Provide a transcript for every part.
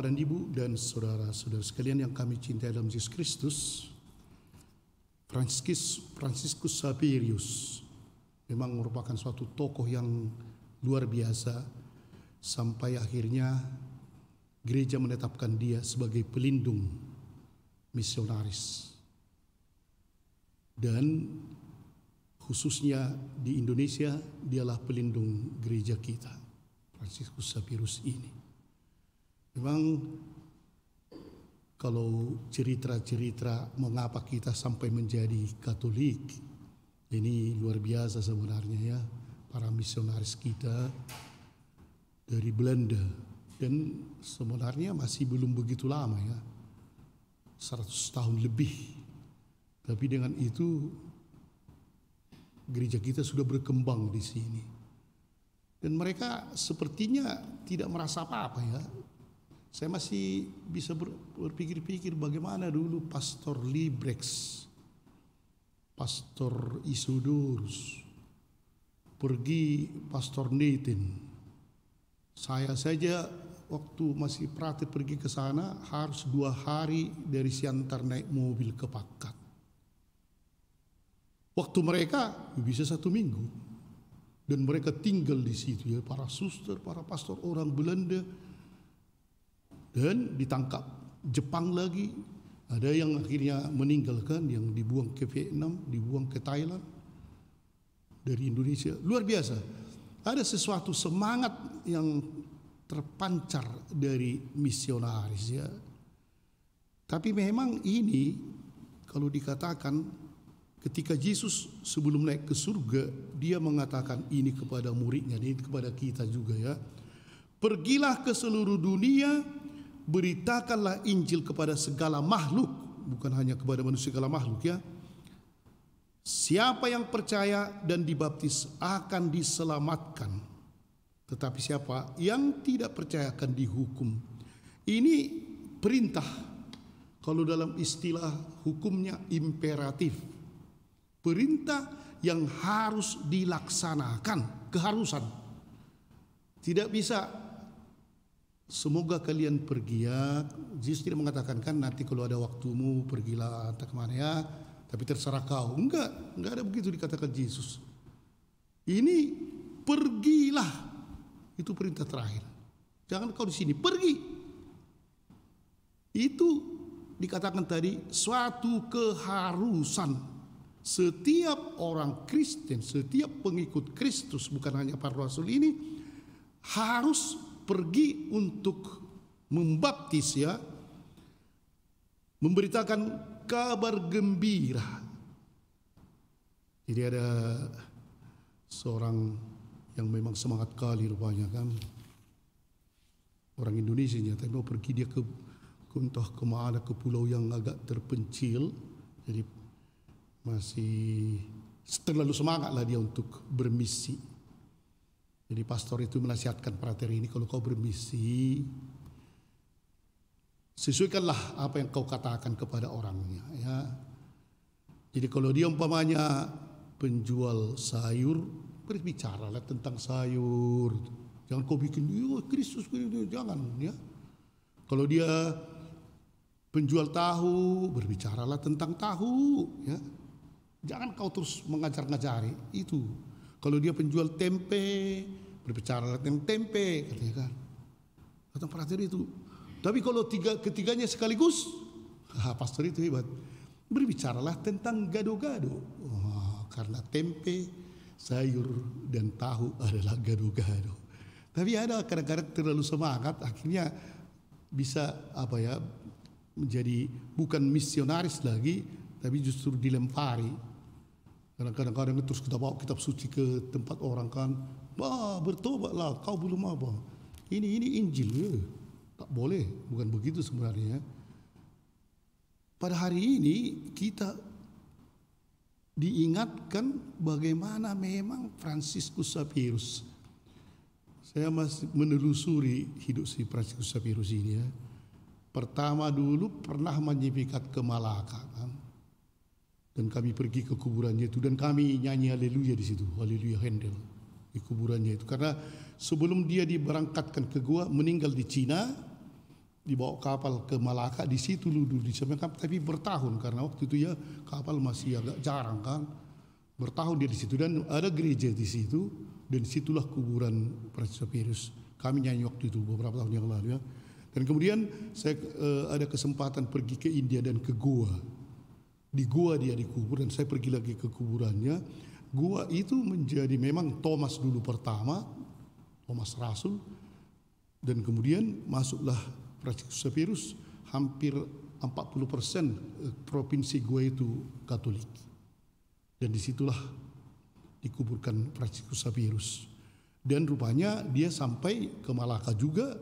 Bapak dan Ibu dan saudara-saudara sekalian yang kami cintai dalam Yesus Kristus, Franciscus, Franciscus Saverius memang merupakan suatu tokoh yang luar biasa sampai akhirnya gereja menetapkan dia sebagai pelindung misionaris. Dan khususnya di Indonesia dialah pelindung gereja kita, Franciscus Saverius ini. Memang kalau cerita-cerita mengapa kita sampai menjadi Katolik ini luar biasa sebenarnya ya para misionaris kita dari Belanda dan sebenarnya masih belum begitu lama ya 100 tahun lebih tapi dengan itu gereja kita sudah berkembang di sini dan mereka sepertinya tidak merasa apa-apa ya saya masih bisa berpikir-pikir bagaimana dulu Pastor Librex, Pastor Isudurus, pergi Pastor Nathan. Saya saja waktu masih perhati pergi ke sana harus dua hari dari Siantar naik mobil ke Pakat. Waktu mereka bisa satu minggu dan mereka tinggal di situ ya para suster, para pastor orang Belanda dan ditangkap. Jepang lagi ada yang akhirnya meninggalkan yang dibuang ke Vietnam, dibuang ke Thailand dari Indonesia. Luar biasa. Ada sesuatu semangat yang terpancar dari misionaris ya. Tapi memang ini kalau dikatakan ketika Yesus sebelum naik ke surga dia mengatakan ini kepada muridnya, ini kepada kita juga ya. Pergilah ke seluruh dunia beritakanlah Injil kepada segala makhluk, bukan hanya kepada manusia segala makhluk ya. Siapa yang percaya dan dibaptis akan diselamatkan. Tetapi siapa yang tidak percaya akan dihukum. Ini perintah kalau dalam istilah hukumnya imperatif. Perintah yang harus dilaksanakan, keharusan. Tidak bisa Semoga kalian pergi ya. Yesus tidak mengatakan kan nanti kalau ada waktumu pergilah tak kemana ya. Tapi terserah kau. Enggak, enggak ada begitu dikatakan Yesus. Ini pergilah. Itu perintah terakhir. Jangan kau di sini, pergi. Itu dikatakan tadi suatu keharusan setiap orang Kristen, setiap pengikut Kristus bukan hanya para rasul ini harus pergi untuk membaptis ya memberitakan kabar gembira. Jadi ada seorang yang memang semangat kali rupanya kan orang Indonesia nya tapi mau pergi dia ke kuntoh ke mana ke pulau yang agak terpencil jadi masih terlalu semangat lah dia untuk bermisi jadi pastor itu menasihatkan teri ini kalau kau bermisi sesuaikanlah apa yang kau katakan kepada orangnya ya. Jadi kalau dia umpamanya penjual sayur berbicaralah tentang sayur. Jangan kau bikin oh, Kristus jangan ya. Kalau dia penjual tahu berbicaralah tentang tahu ya. Jangan kau terus mengajar-ngajari itu kalau dia penjual tempe, berbicara tentang tempe katanya kan. Tentang pastor itu. Tapi kalau tiga ketiganya sekaligus, pastor itu hebat. Berbicaralah tentang gado-gado. Oh, karena tempe, sayur dan tahu adalah gado-gado. Tapi ada kadang-kadang terlalu semangat akhirnya bisa apa ya menjadi bukan misionaris lagi tapi justru dilempari Kadang-kadang kan terus kita bawa kitab suci ke tempat orang kan, bah bertobatlah kau belum apa. Ini ini Injil ya. Tak boleh, bukan begitu sebenarnya. Ya. Pada hari ini kita diingatkan bagaimana memang Franciscus Sapirus. Saya masih menelusuri hidup si Franciscus Sapirus ini ya. Pertama dulu pernah menyifikat ke Malaka kan dan kami pergi ke kuburannya itu dan kami nyanyi haleluya di situ haleluya Handel di kuburannya itu karena sebelum dia diberangkatkan ke gua meninggal di Cina dibawa kapal ke Malaka di situ dulu disemayamkan tapi bertahun karena waktu itu ya kapal masih agak jarang kan bertahun dia di situ dan ada gereja di situ dan situlah kuburan Presbyterius kami nyanyi waktu itu beberapa tahun yang lalu ya dan kemudian saya uh, ada kesempatan pergi ke India dan ke Goa di gua dia dikubur dan saya pergi lagi ke kuburannya gua itu menjadi memang Thomas dulu pertama Thomas Rasul dan kemudian masuklah Sepirus hampir 40% eh, provinsi gua itu Katolik dan disitulah dikuburkan Fransiskus Sapirus dan rupanya dia sampai ke Malaka juga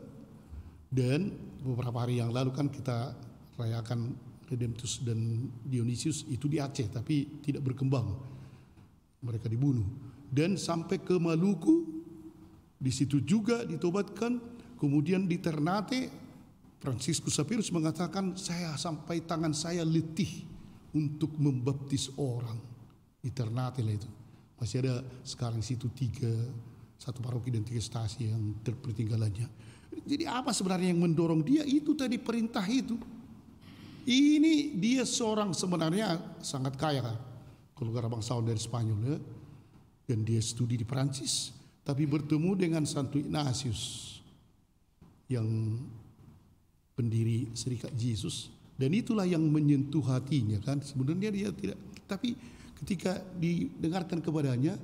dan beberapa hari yang lalu kan kita rayakan Redemptus dan Dionysius itu di Aceh tapi tidak berkembang. Mereka dibunuh. Dan sampai ke Maluku di situ juga ditobatkan. Kemudian di Ternate Franciscus Sapirus mengatakan saya sampai tangan saya letih untuk membaptis orang di Ternate lah itu. Masih ada sekarang situ tiga satu paroki dan tiga stasi yang terpertinggalannya. Jadi apa sebenarnya yang mendorong dia itu tadi perintah itu ini dia seorang sebenarnya sangat kaya kan? keluarga bangsawan dari Spanyol ya. dan dia studi di Perancis tapi bertemu dengan Santo Ignatius yang pendiri Serikat Yesus dan itulah yang menyentuh hatinya kan sebenarnya dia tidak tapi ketika didengarkan kepadanya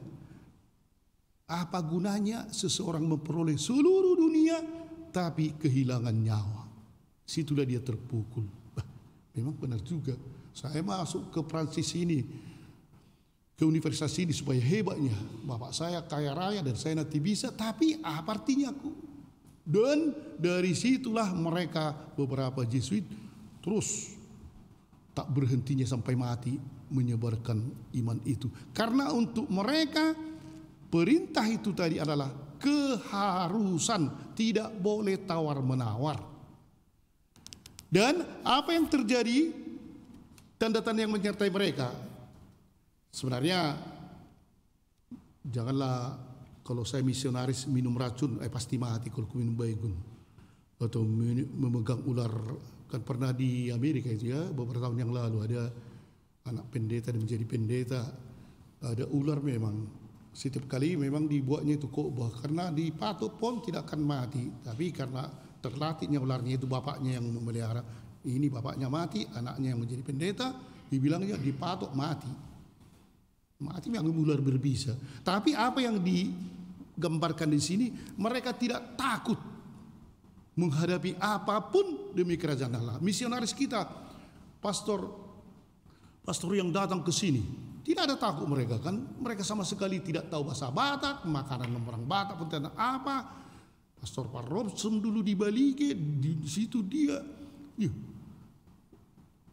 apa gunanya seseorang memperoleh seluruh dunia tapi kehilangan nyawa situlah dia terpukul Memang benar juga. Saya masuk ke Prancis ini, ke universitas ini supaya hebatnya. Bapak saya kaya raya dan saya nanti bisa, tapi apa artinya aku? Dan dari situlah mereka beberapa Jesuit terus tak berhentinya sampai mati menyebarkan iman itu. Karena untuk mereka perintah itu tadi adalah keharusan, tidak boleh tawar-menawar. Dan apa yang terjadi? Tanda-tanda yang menyertai mereka. Sebenarnya janganlah kalau saya misionaris minum racun, eh pasti mati kalau minum baygun atau memegang ular kan pernah di Amerika itu ya beberapa tahun yang lalu ada anak pendeta dan menjadi pendeta ada ular memang setiap kali memang dibuatnya itu kok karena di dipatuk pun tidak akan mati tapi karena terlatihnya ularnya itu bapaknya yang memelihara ini bapaknya mati anaknya yang menjadi pendeta dibilangnya dipatok mati mati yang ular berbisa tapi apa yang digambarkan di sini mereka tidak takut menghadapi apapun demi kerajaan Allah misionaris kita pastor pastor yang datang ke sini tidak ada takut mereka kan. Mereka sama sekali tidak tahu bahasa Batak, makanan orang Batak pun tidak apa. Pastor Pak Robson dulu di Bali di situ dia ya.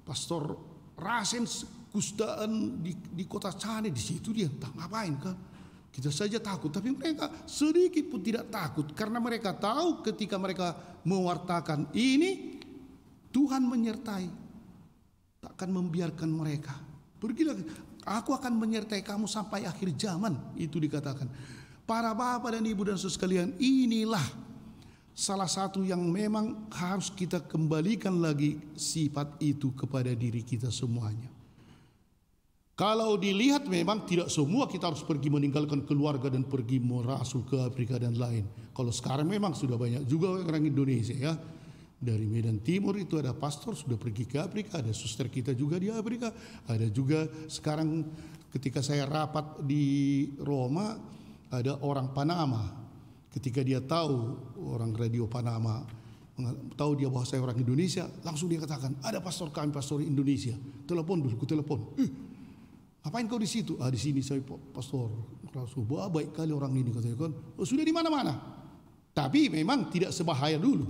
Pastor Rasen kustaan di, di kota Cane di situ dia tak ngapain kan kita saja takut tapi mereka sedikit pun tidak takut karena mereka tahu ketika mereka mewartakan ini Tuhan menyertai takkan membiarkan mereka pergilah aku akan menyertai kamu sampai akhir zaman itu dikatakan Para bapak dan ibu dan saudara sekalian, inilah salah satu yang memang harus kita kembalikan lagi sifat itu kepada diri kita semuanya. Kalau dilihat memang tidak semua kita harus pergi meninggalkan keluarga dan pergi merasul ke Afrika dan lain. Kalau sekarang memang sudah banyak juga orang Indonesia ya. Dari Medan Timur itu ada pastor sudah pergi ke Afrika, ada suster kita juga di Afrika, ada juga sekarang ketika saya rapat di Roma ada orang Panama ketika dia tahu orang radio Panama tahu dia bahwa saya orang Indonesia langsung dia katakan ada pastor kami pastor Indonesia telepon dulu ku telepon eh, ngapain kau di situ ah di sini saya pastor langsung wah baik kali orang ini katanya kan oh, sudah di mana-mana tapi memang tidak sebahaya dulu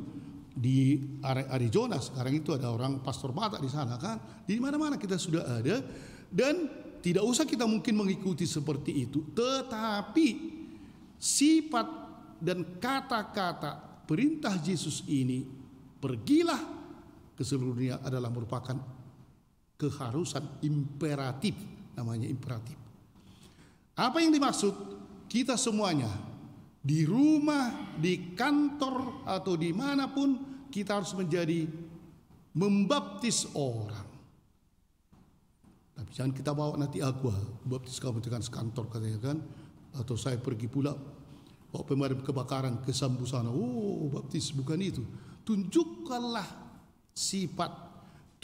di Arizona sekarang itu ada orang pastor mata di sana kan di mana-mana kita sudah ada dan tidak usah kita mungkin mengikuti seperti itu, tetapi sifat dan kata-kata perintah Yesus ini pergilah ke seluruh dunia adalah merupakan keharusan imperatif namanya imperatif. Apa yang dimaksud? Kita semuanya di rumah, di kantor atau dimanapun kita harus menjadi membaptis orang. Jangan kita bawa nanti aku ah, baptis kamu dengan sekantor katanya kan atau saya pergi pula bawa pemadam kebakaran ke Sambu sana. Oh, baptis bukan itu. Tunjukkanlah sifat,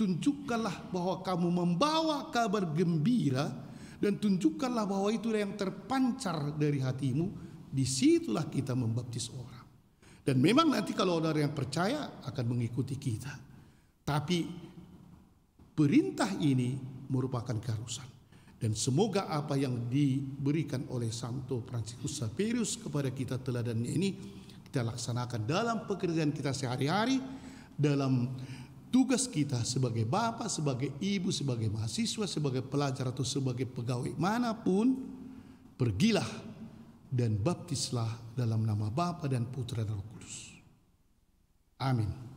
tunjukkanlah bahwa kamu membawa kabar gembira dan tunjukkanlah bahwa itu yang terpancar dari hatimu. Disitulah kita membaptis orang. Dan memang nanti kalau ada yang percaya akan mengikuti kita. Tapi perintah ini merupakan keharusan. Dan semoga apa yang diberikan oleh Santo Fransiskus Saverius kepada kita teladannya ini kita laksanakan dalam pekerjaan kita sehari-hari, dalam tugas kita sebagai bapak, sebagai ibu, sebagai mahasiswa, sebagai pelajar atau sebagai pegawai manapun, pergilah dan baptislah dalam nama Bapa dan Putra dan Roh Kudus. Amin.